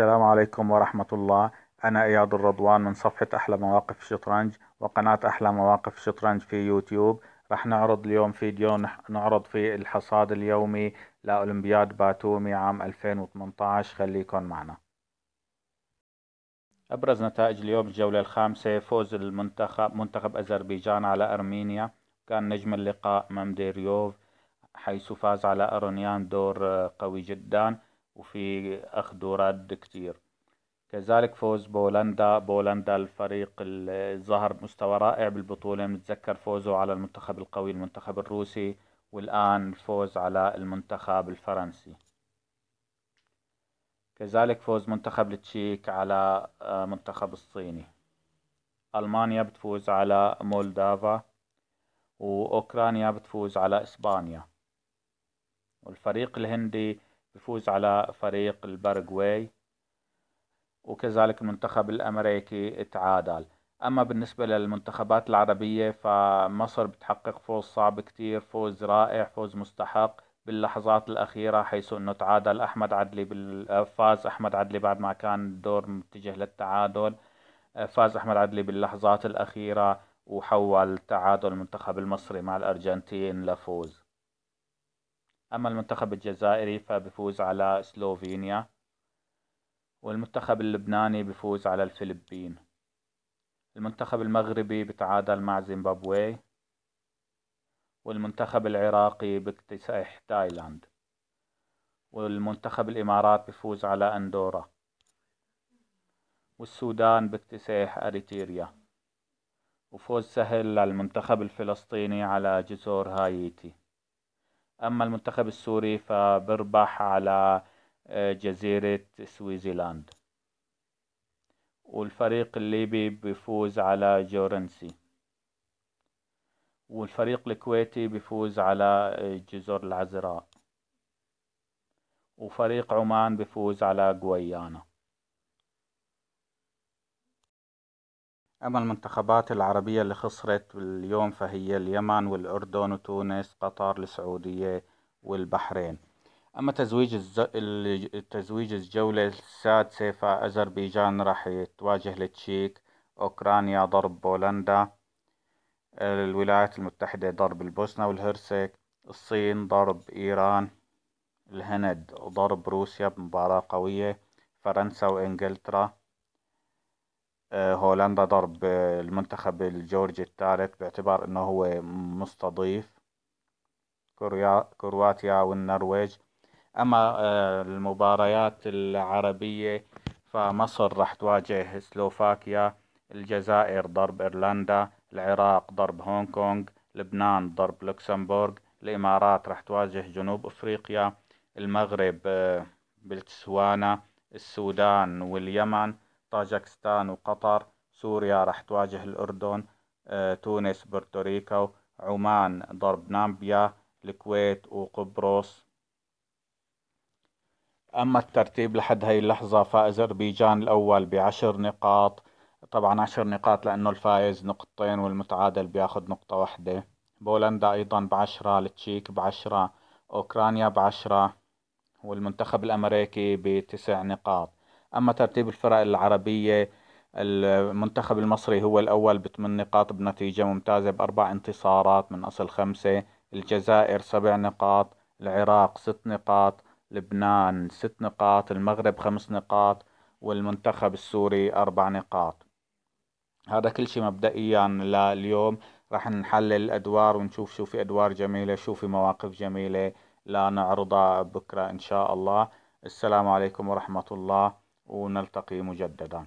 السلام عليكم ورحمة الله أنا إياد الرضوان من صفحة أحلى مواقف الشطرنج وقناة أحلى مواقف الشطرنج في يوتيوب رح نعرض اليوم فيديو نعرض فيه الحصاد اليومي لأولمبياد باتومي عام 2018 خليكن معنا أبرز نتائج اليوم الجولة الخامسة فوز المنتخب منتخب أذربيجان على أرمينيا كان نجم اللقاء ممديريوف حيث فاز على أرونيان دور آه، قوي جداً وفي أخذ ورد كتير كذلك فوز بولندا بولندا الفريق ظهر مستوى رائع بالبطولة متذكر فوزه على المنتخب القوي المنتخب الروسي والآن فوز على المنتخب الفرنسي كذلك فوز منتخب التشيك على آه، منتخب الصيني ألمانيا بتفوز على مولدافا وأوكرانيا بتفوز على إسبانيا والفريق الهندي بفوز على فريق البرغواي وكذلك المنتخب الأمريكي تعادل أما بالنسبة للمنتخبات العربية فمصر بتحقق فوز صعب كتير فوز رائع فوز مستحق باللحظات الأخيرة حيث أنه تعادل أحمد عدلي بال... فاز أحمد عدلي بعد ما كان الدور متجه للتعادل فاز أحمد عدلي باللحظات الأخيرة وحول تعادل المنتخب المصري مع الأرجنتين لفوز أما المنتخب الجزائري فبفوز على سلوفينيا والمنتخب اللبناني بفوز على الفلبين المنتخب المغربي بتعادل مع زيمبابوي والمنتخب العراقي باكتساح تايلاند والمنتخب الإمارات بفوز على أندورا والسودان باكتساح أريتريا وفوز سهل للمنتخب الفلسطيني على جزر هايتي أما المنتخب السوري فبربح على آه، جزيرة سويزيلاند والفريق الليبي بيفوز على جورنسي والفريق الكويتي بيفوز على آه، جزر العذراء وفريق عمان بيفوز على غويانا أما المنتخبات العربية اللي خسرت اليوم فهي اليمن والأردن وتونس قطر السعودية والبحرين أما تزويج الز... التزويج الجولة السادسة فأذربيجان راح تواجه التشيك أوكرانيا ضرب بولندا الولايات المتحدة ضرب البوسنة والهرسك الصين ضرب إيران الهند ضرب روسيا بمباراة قوية فرنسا وإنجلترا هولندا ضرب المنتخب الجورجي الثالث باعتبار انه هو مستضيف كرواتيا والنرويج اما آه، المباريات العربية فمصر راح تواجه سلوفاكيا الجزائر ضرب ايرلندا العراق ضرب هونغ كونغ لبنان ضرب لوكسمبورغ الامارات راح تواجه جنوب افريقيا المغرب آه، بتسوانا السودان واليمن طاجكستان وقطر سوريا راح تواجه الأردن آه، تونس بورتوريكو عمان ضرب نامبيا الكويت وقبرص أما الترتيب لحد هاي اللحظة فأذربيجان الأول بعشر نقاط طبعا عشر نقاط لأنه الفائز نقطتين والمتعادل بياخد نقطة واحدة بولندا أيضا بعشرة التشيك بعشرة أوكرانيا بعشرة والمنتخب الأمريكي بتسع نقاط أما ترتيب الفرق العربية المنتخب المصري هو الأول بثمان نقاط بنتيجة ممتازة بأربع انتصارات من أصل خمسة الجزائر سبع نقاط العراق ست نقاط لبنان ست نقاط المغرب خمس نقاط والمنتخب السوري أربع نقاط هذا كل شيء مبدئيا لليوم راح نحلل الأدوار ونشوف شو في أدوار جميلة شو في مواقف جميلة لا نعرضها بكرة إن شاء الله السلام عليكم ورحمة الله ونلتقي مجددا